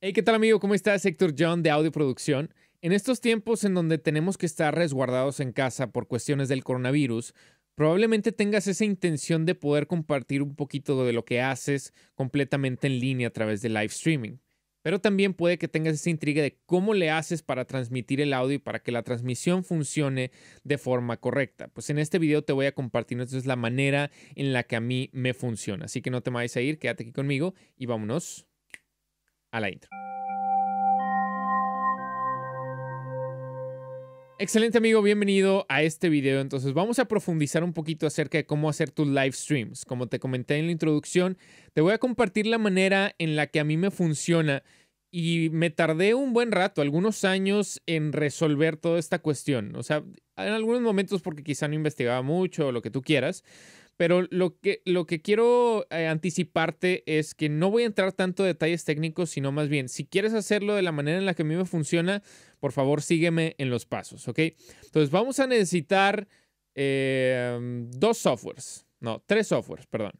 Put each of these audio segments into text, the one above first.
Hey, ¿qué tal amigo? ¿Cómo estás? Sector John de Audio Producción. En estos tiempos en donde tenemos que estar resguardados en casa por cuestiones del coronavirus, probablemente tengas esa intención de poder compartir un poquito de lo que haces completamente en línea a través de live streaming. Pero también puede que tengas esa intriga de cómo le haces para transmitir el audio y para que la transmisión funcione de forma correcta. Pues en este video te voy a compartir entonces la manera en la que a mí me funciona. Así que no te vayas a ir, quédate aquí conmigo y vámonos a la intro. Excelente amigo, bienvenido a este video. Entonces vamos a profundizar un poquito acerca de cómo hacer tus live streams. Como te comenté en la introducción, te voy a compartir la manera en la que a mí me funciona y me tardé un buen rato, algunos años, en resolver toda esta cuestión. O sea, en algunos momentos porque quizá no investigaba mucho o lo que tú quieras, pero lo que, lo que quiero eh, anticiparte es que no voy a entrar tanto detalles técnicos, sino más bien, si quieres hacerlo de la manera en la que a mí me funciona, por favor sígueme en los pasos, ¿ok? Entonces vamos a necesitar eh, dos softwares, no, tres softwares, perdón.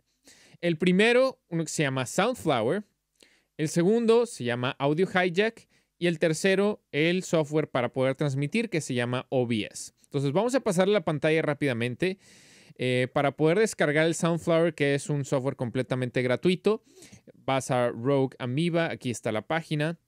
El primero, uno que se llama Soundflower, el segundo se llama Audio Hijack y el tercero, el software para poder transmitir que se llama OBS. Entonces vamos a pasar la pantalla rápidamente. Eh, para poder descargar el Soundflower, que es un software completamente gratuito, vas a Rogue Amoeba, aquí está la página,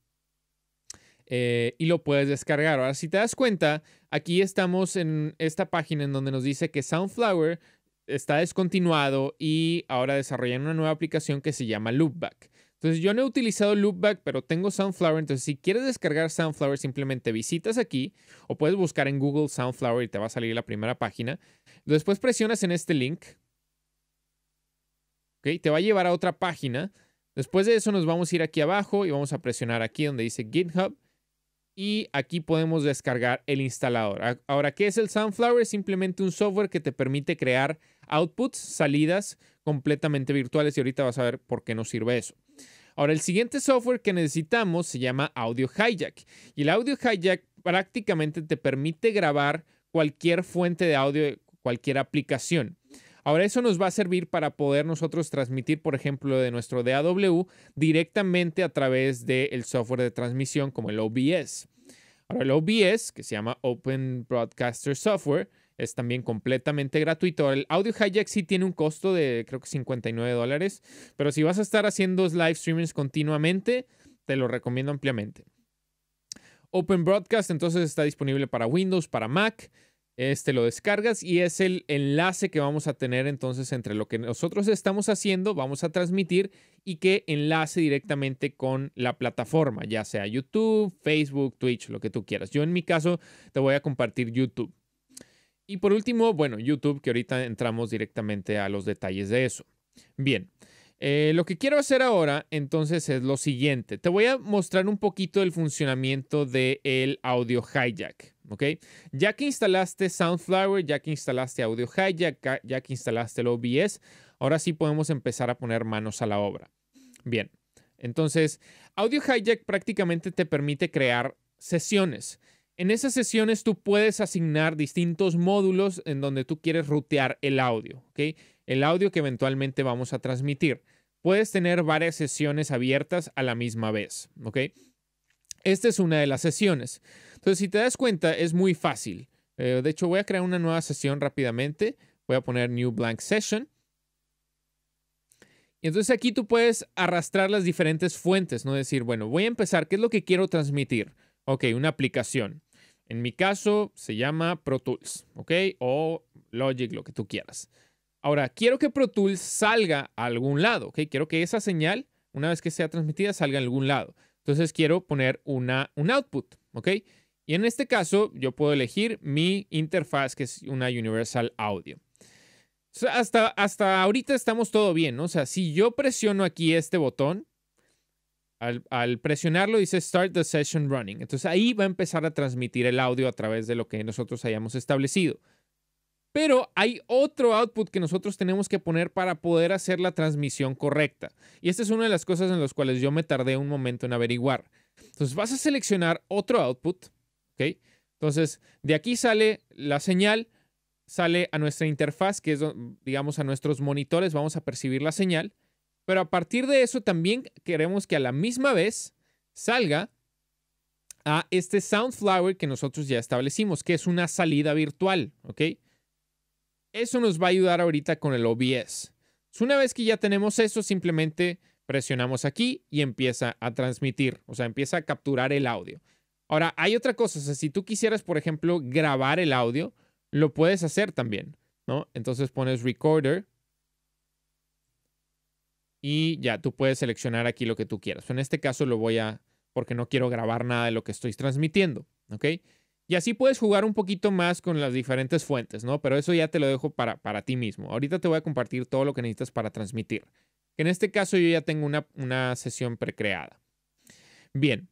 eh, y lo puedes descargar. Ahora, si te das cuenta, aquí estamos en esta página en donde nos dice que Soundflower está descontinuado y ahora desarrollan una nueva aplicación que se llama Loopback. Entonces yo no he utilizado Loopback, pero tengo Soundflower. Entonces si quieres descargar Soundflower, simplemente visitas aquí o puedes buscar en Google Soundflower y te va a salir la primera página. Después presionas en este link. Ok, te va a llevar a otra página. Después de eso nos vamos a ir aquí abajo y vamos a presionar aquí donde dice GitHub. Y aquí podemos descargar el instalador. Ahora, ¿qué es el Soundflower? Es simplemente un software que te permite crear outputs, salidas completamente virtuales. Y ahorita vas a ver por qué nos sirve eso. Ahora, el siguiente software que necesitamos se llama Audio Hijack. Y el Audio Hijack prácticamente te permite grabar cualquier fuente de audio de cualquier aplicación. Ahora eso nos va a servir para poder nosotros transmitir, por ejemplo, de nuestro DAW directamente a través del software de transmisión como el OBS. Ahora el OBS, que se llama Open Broadcaster Software, es también completamente gratuito. El Audio Hijack sí tiene un costo de creo que 59 dólares, pero si vas a estar haciendo live streamings continuamente, te lo recomiendo ampliamente. Open Broadcast entonces está disponible para Windows, para Mac. Este lo descargas y es el enlace que vamos a tener entonces entre lo que nosotros estamos haciendo, vamos a transmitir y que enlace directamente con la plataforma, ya sea YouTube, Facebook, Twitch, lo que tú quieras. Yo en mi caso te voy a compartir YouTube. Y por último, bueno, YouTube, que ahorita entramos directamente a los detalles de eso. Bien, eh, lo que quiero hacer ahora entonces es lo siguiente. Te voy a mostrar un poquito el funcionamiento del el audio hijack. ¿ok? Ya que instalaste Soundflower, ya que instalaste Audio Hijack, ya que instalaste el OBS, ahora sí podemos empezar a poner manos a la obra. Bien, entonces Audio Hijack prácticamente te permite crear sesiones. En esas sesiones tú puedes asignar distintos módulos en donde tú quieres rutear el audio, ¿ok? El audio que eventualmente vamos a transmitir. Puedes tener varias sesiones abiertas a la misma vez, ¿ok? Esta es una de las sesiones. Entonces, si te das cuenta, es muy fácil. Eh, de hecho, voy a crear una nueva sesión rápidamente. Voy a poner New Blank Session. Y entonces aquí tú puedes arrastrar las diferentes fuentes, ¿no? Decir, bueno, voy a empezar, ¿qué es lo que quiero transmitir? Ok, una aplicación. En mi caso se llama Pro Tools, ¿ok? O Logic, lo que tú quieras. Ahora, quiero que Pro Tools salga a algún lado, ¿ok? Quiero que esa señal, una vez que sea transmitida, salga a algún lado. Entonces quiero poner una, un output, ¿ok? Y en este caso yo puedo elegir mi interfaz, que es una Universal Audio. Hasta, hasta ahorita estamos todo bien, ¿no? O sea, si yo presiono aquí este botón, al, presionarlo dice Start the Session Running. Entonces ahí va a empezar a transmitir el audio a través de lo que nosotros hayamos establecido. Pero hay otro output que nosotros tenemos que poner para poder hacer la transmisión correcta. Y esta es una de las cosas en las cuales yo me tardé un momento en averiguar. Entonces vas a seleccionar otro output. Entonces de aquí sale la señal, sale a nuestra interfaz, que es, digamos, a nuestros monitores, vamos a percibir la señal. Pero a partir de eso también queremos que a la misma vez salga a este Soundflower que nosotros ya establecimos, que es una salida virtual, ¿ok? Eso nos va a ayudar ahorita con el OBS. Una vez que ya tenemos eso, simplemente presionamos aquí y empieza a transmitir, o sea, empieza a capturar el audio. Ahora, hay otra cosa, o sea, si tú quisieras, por ejemplo, grabar el audio, lo puedes hacer también, ¿no? Entonces pones recorder y ya tú puedes seleccionar aquí lo que tú quieras. En este caso lo voy a, porque no quiero grabar nada de lo que estoy transmitiendo, ¿ok? Y así puedes jugar un poquito más con las diferentes fuentes, ¿no? Pero eso ya te lo dejo para, ti mismo. Ahorita te voy a compartir todo lo que necesitas para transmitir. En este caso yo ya tengo una, una sesión precreada. Bien,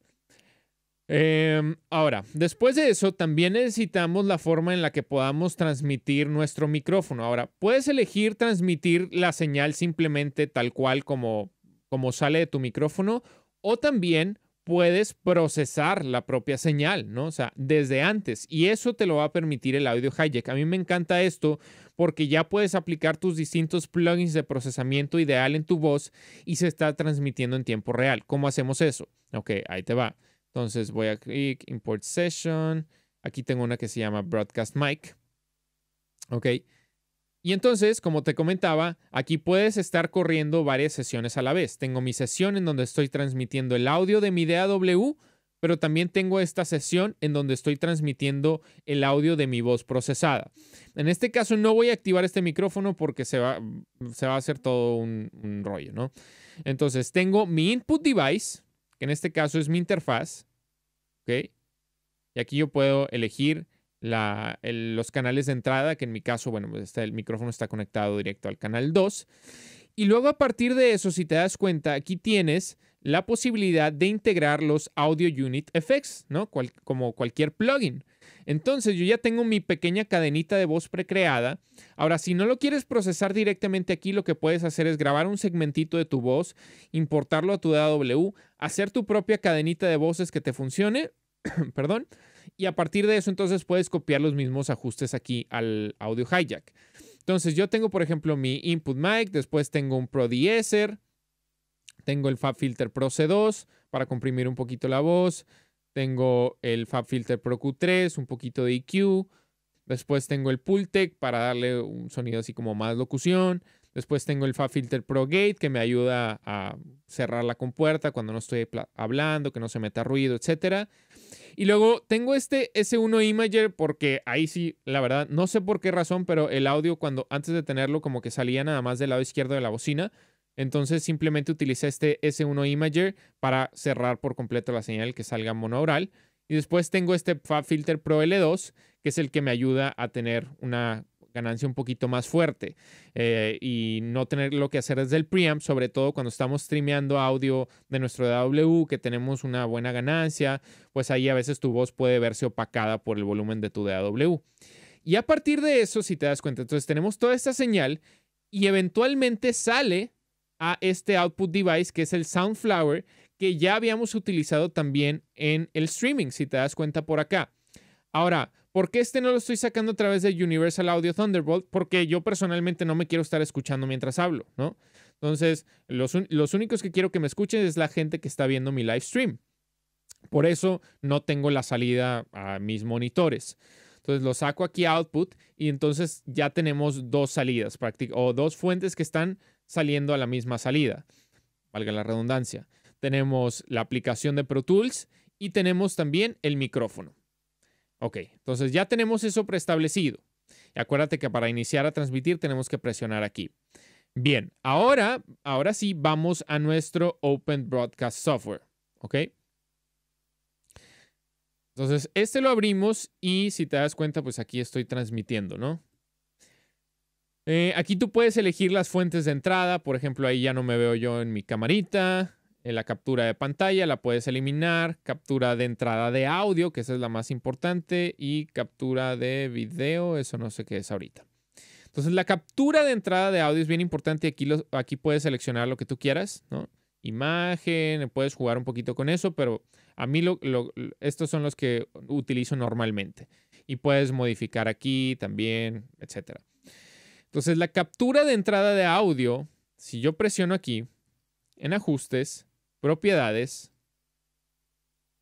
Em, ahora, después de eso, también necesitamos la forma en la que podamos transmitir nuestro micrófono. Ahora, puedes elegir transmitir la señal simplemente tal cual como, como sale de tu micrófono o también puedes procesar la propia señal, ¿no? O sea, desde antes. Y eso te lo va a permitir el audio hijack. A mí me encanta esto porque ya puedes aplicar tus distintos plugins de procesamiento ideal en tu voz y se está transmitiendo en tiempo real. ¿Cómo hacemos eso? Ok, ahí te va. Entonces voy a clic, import session. Aquí tengo una que se llama broadcast mic. Ok. Y entonces, como te comentaba, aquí puedes estar corriendo varias sesiones a la vez. Tengo mi sesión en donde estoy transmitiendo el audio de mi DAW, pero también tengo esta sesión en donde estoy transmitiendo el audio de mi voz procesada. En este caso no voy a activar este micrófono porque se va, se va a hacer todo un, un rollo, ¿no? Entonces tengo mi input device, que en este caso es mi interfaz, ¿ok? Y aquí yo puedo elegir los canales de entrada, que en mi caso, bueno, pues el micrófono está conectado directo al canal 2. Y luego a partir de eso, si te das cuenta, aquí tienes la posibilidad de integrar los Audio Unit Effects, ¿no? como cualquier plugin. Entonces yo ya tengo mi pequeña cadenita de voz precreada. Ahora, si no lo quieres procesar directamente aquí, lo que puedes hacer es grabar un segmentito de tu voz, importarlo a tu DAW, hacer tu propia cadenita de voces que te funcione, perdón, y a partir de eso entonces puedes copiar los mismos ajustes aquí al audio hijack. Entonces yo tengo, por ejemplo, mi input mic, después tengo un Pro tengo el Fab Filter Pro C2 para comprimir un poquito la voz. Tengo el Fab Filter Pro Q3, un poquito de EQ. Después tengo el Pultec para darle un sonido así como más locución. Después tengo el Fab Filter Pro Gate que me ayuda a cerrar la compuerta cuando no estoy hablando, que no se meta ruido, etc. Y luego tengo este S1 Imager porque ahí sí, la verdad, no sé por qué razón, pero el audio cuando antes de tenerlo como que salía nada más del lado izquierdo de la bocina. Entonces simplemente utiliza este S1 Imager para cerrar por completo la señal que salga oral. Y después tengo este Filter Pro L2, que es el que me ayuda a tener una ganancia un poquito más fuerte eh, y no tener lo que hacer desde el preamp, sobre todo cuando estamos streameando audio de nuestro DAW, que tenemos una buena ganancia, pues ahí a veces tu voz puede verse opacada por el volumen de tu DAW. Y a partir de eso, si te das cuenta, entonces tenemos toda esta señal y eventualmente sale a este output device que es el Soundflower que ya habíamos utilizado también en el streaming, si te das cuenta por acá. Ahora, ¿por qué este no lo estoy sacando a través de Universal Audio Thunderbolt? Porque yo personalmente no me quiero estar escuchando mientras hablo, ¿no? Entonces, los, los únicos que quiero que me escuchen es la gente que está viendo mi live stream. Por eso no tengo la salida a mis monitores. Entonces lo saco aquí a output y entonces ya tenemos dos salidas o dos fuentes que están saliendo a la misma salida, valga la redundancia. Tenemos la aplicación de Pro Tools y tenemos también el micrófono. Ok, entonces ya tenemos eso preestablecido. Y acuérdate que para iniciar a transmitir tenemos que presionar aquí. Bien, ahora, ahora sí vamos a nuestro Open Broadcast Software. ¿Ok? Entonces, este lo abrimos y si te das cuenta, pues aquí estoy transmitiendo, ¿no? Eh, aquí tú puedes elegir las fuentes de entrada. Por ejemplo, ahí ya no me veo yo en mi camarita. En la captura de pantalla la puedes eliminar. Captura de entrada de audio, que esa es la más importante. Y captura de video, eso no sé qué es ahorita. Entonces, la captura de entrada de audio es bien importante. Aquí, aquí puedes seleccionar lo que tú quieras, Imagen, puedes jugar un poquito con eso, pero a mí lo, estos son los que utilizo normalmente. Y puedes modificar aquí también, etcétera. Entonces, la captura de entrada de audio, si yo presiono aquí, en ajustes, propiedades,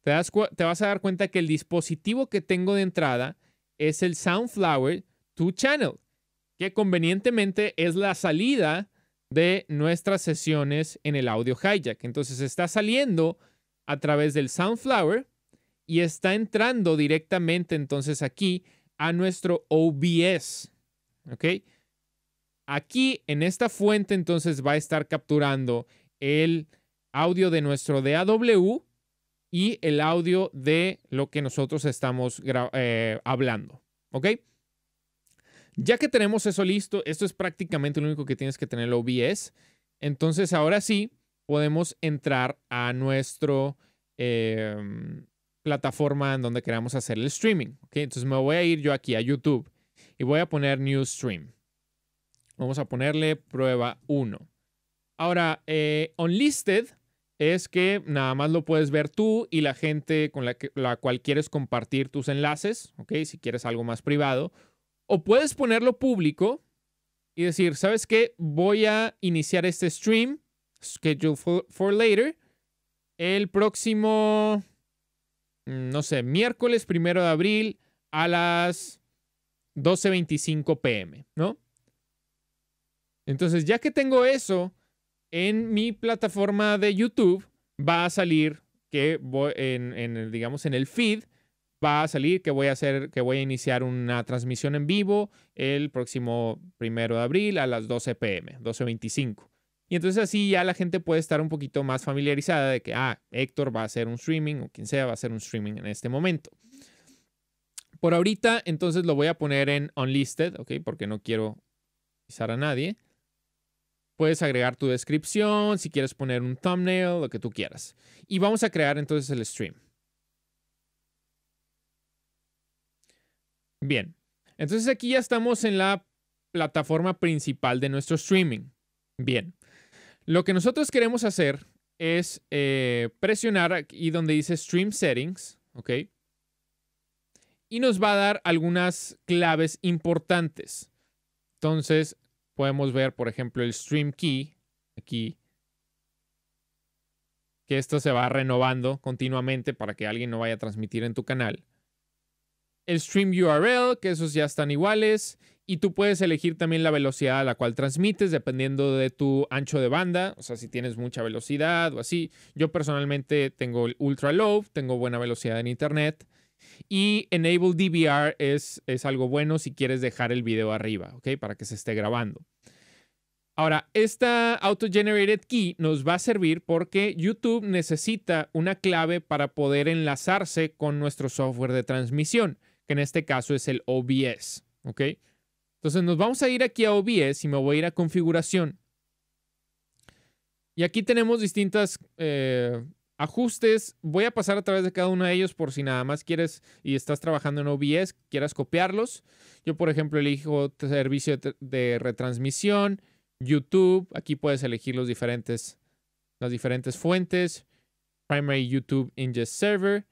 te, te vas a dar cuenta que el dispositivo que tengo de entrada es el Soundflower 2 Channel, que convenientemente es la salida de nuestras sesiones en el audio hijack. Entonces está saliendo a través del Soundflower y está entrando directamente entonces aquí a nuestro OBS. ¿Ok? Aquí en esta fuente entonces va a estar capturando el audio de nuestro DAW y el audio de lo que nosotros estamos eh, hablando. ¿Ok? Ya que tenemos eso listo, esto es prácticamente lo único que tienes que tener el OBS. Entonces ahora sí podemos entrar a nuestra em, plataforma en donde queramos hacer el streaming. ¿Ok? Entonces me voy a ir yo aquí a YouTube y voy a poner New Stream. Vamos a ponerle prueba 1. Ahora, eh, unlisted es que nada más lo puedes ver tú y la gente con la, que, la cual quieres compartir tus enlaces, ¿ok? Si quieres algo más privado. O puedes ponerlo público y decir, ¿sabes qué? Voy a iniciar este stream, schedule for, later, el próximo, mm, no sé, miércoles primero de abril a las 12.25 pm, ¿no? Entonces, ya que tengo eso en mi plataforma de YouTube, va a salir que voy en, digamos, en el feed va a salir que voy a hacer, que voy a iniciar una transmisión en vivo el próximo primero de abril a las 12 pm, 12.25. Y entonces así ya la gente puede estar un poquito más familiarizada de que, ah, Héctor va a hacer un streaming o quien sea va a hacer un streaming en este momento. Por ahorita, entonces lo voy a poner en unlisted, ¿ok? Porque no quiero pisar a nadie. Puedes agregar tu descripción, si quieres poner un thumbnail, lo que tú quieras. Y vamos a crear entonces el stream. Bien, entonces aquí ya estamos en la plataforma principal de nuestro streaming. Bien, lo que nosotros queremos hacer es eh, presionar aquí donde dice Stream Settings, ¿ok? Y nos va a dar algunas claves importantes. Entonces, podemos ver, por ejemplo, el Stream Key, aquí, que esto se va renovando continuamente para que alguien no vaya a transmitir en tu canal. El Stream URL, que esos ya están iguales. Y tú puedes elegir también la velocidad a la cual transmites, dependiendo de tu ancho de banda, o sea, si tienes mucha velocidad o así. Yo personalmente tengo el ultra low, tengo buena velocidad en internet. Y Enable DVR es, es algo bueno si quieres dejar el video arriba, ¿ok? Para que se esté grabando. Ahora, esta auto-generated key nos va a servir porque YouTube necesita una clave para poder enlazarse con nuestro software de transmisión, que en este caso es el OBS, ¿ok? Entonces nos vamos a ir aquí a OBS y me voy a ir a configuración. Y aquí tenemos distintas eh, ajustes. Voy a pasar a través de cada uno de ellos por si nada más quieres y estás trabajando en OBS, quieras copiarlos. Yo, por ejemplo, elijo servicio de retransmisión, YouTube. Aquí puedes elegir los diferentes, las diferentes fuentes. Primary YouTube Ingest Server.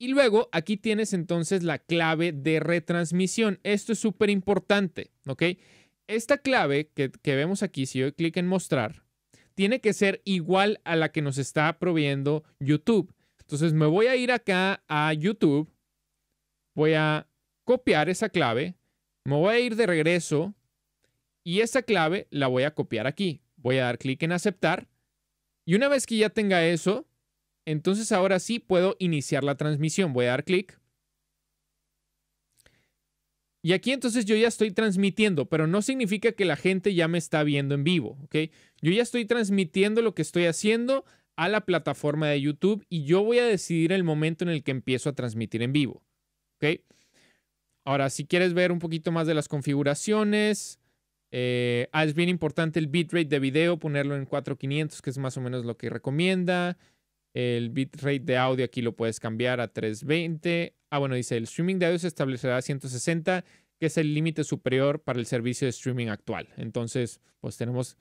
Y luego aquí tienes entonces la clave de retransmisión. Esto es súper importante, ¿ok? Esta clave que, vemos aquí, si yo clic en mostrar, tiene que ser igual a la que nos está proveyendo YouTube. Entonces me voy a ir acá a YouTube, voy a copiar esa clave, me voy a ir de regreso y esa clave la voy a copiar aquí. Voy a dar clic en aceptar y una vez que ya tenga eso, entonces ahora sí puedo iniciar la transmisión. Voy a dar clic y aquí entonces yo ya estoy transmitiendo, pero no significa que la gente ya me está viendo en vivo, ¿ok? Yo ya estoy transmitiendo lo que estoy haciendo a la plataforma de YouTube y yo voy a decidir el momento en el que empiezo a transmitir en vivo, ¿ok? Ahora, si quieres ver un poquito más de las configuraciones, eh, ah, es bien importante el bitrate de video, ponerlo en 4500, que es más o menos lo que recomienda. El bitrate de audio aquí lo puedes cambiar a 320. Ah, bueno, dice, el streaming de audio se establecerá a 160, que es el límite superior para el servicio de streaming actual. Entonces, pues tenemos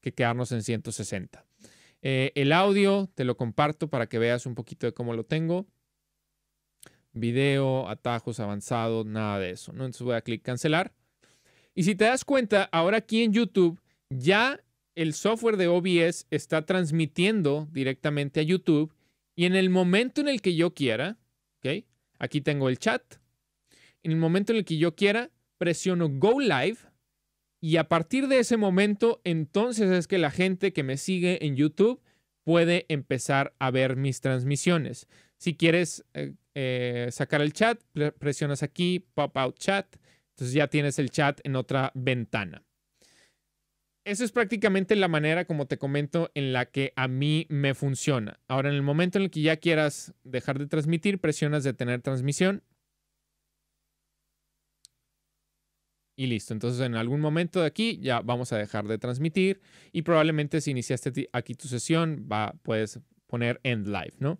que quedarnos en 160. Eh, el audio te lo comparto para que veas un poquito de cómo lo tengo. Video, atajos avanzados, nada de eso. ¿no? Entonces voy a clic cancelar. Y si te das cuenta, ahora aquí en YouTube ya el software de OBS está transmitiendo directamente a YouTube y en el momento en el que yo quiera, ¿ok? Aquí tengo el chat. En el momento en el que yo quiera, presiono Go Live. Y a partir de ese momento, entonces es que la gente que me sigue en YouTube puede empezar a ver mis transmisiones. Si quieres eh, eh, sacar el chat, presionas aquí, pop out chat. Entonces ya tienes el chat en otra ventana esa es prácticamente la manera, como te comento, en la que a mí me funciona. Ahora, en el momento en el que ya quieras dejar de transmitir, presionas detener transmisión. Y listo. Entonces, en algún momento de aquí ya vamos a dejar de transmitir. Y probablemente si iniciaste aquí tu sesión, va, puedes poner end live, ¿no?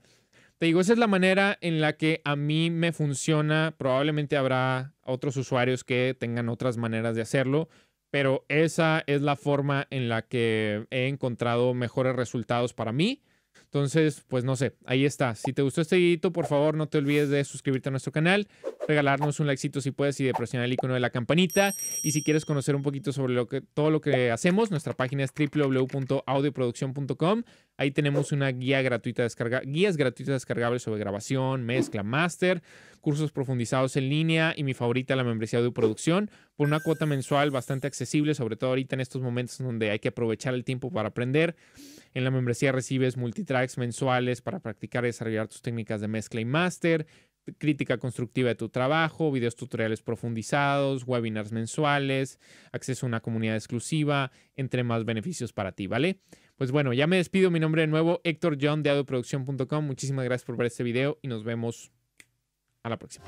Te digo, esa es la manera en la que a mí me funciona. Probablemente habrá otros usuarios que tengan otras maneras de hacerlo pero esa es la forma en la que he encontrado mejores resultados para mí entonces, pues no sé, ahí está. Si te gustó este videito, por favor no te olvides de suscribirte a nuestro canal, regalarnos un like si puedes y de presionar el icono de la campanita. Y si quieres conocer un poquito sobre lo que, todo lo que hacemos, nuestra página es www.audioproduccion.com. Ahí tenemos una guía gratuita descarga, guías gratuitas descargables sobre grabación, mezcla, master, cursos profundizados en línea y mi favorita, la membresía de producción por una cuota mensual bastante accesible, sobre todo ahorita en estos momentos donde hay que aprovechar el tiempo para aprender. En la membresía recibes multitracks mensuales para practicar y desarrollar tus técnicas de mezcla y máster, crítica constructiva de tu trabajo, videos tutoriales profundizados, webinars mensuales, acceso a una comunidad exclusiva, entre más beneficios para ti, ¿vale? Pues bueno, ya me despido. Mi nombre de nuevo, Héctor John de adoproducción.com. Muchísimas gracias por ver este video y nos vemos a la próxima.